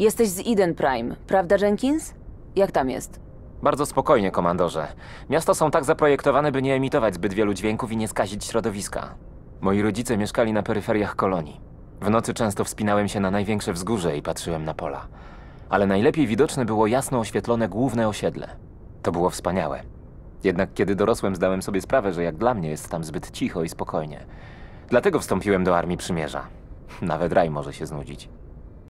Jesteś z Eden Prime, prawda, Jenkins? Jak tam jest? Bardzo spokojnie, komandorze. Miasto są tak zaprojektowane, by nie emitować zbyt wielu dźwięków i nie skazić środowiska. Moi rodzice mieszkali na peryferiach kolonii. W nocy często wspinałem się na największe wzgórze i patrzyłem na pola. Ale najlepiej widoczne było jasno oświetlone główne osiedle. To było wspaniałe. Jednak kiedy dorosłem, zdałem sobie sprawę, że jak dla mnie jest tam zbyt cicho i spokojnie. Dlatego wstąpiłem do Armii Przymierza. Nawet raj może się znudzić.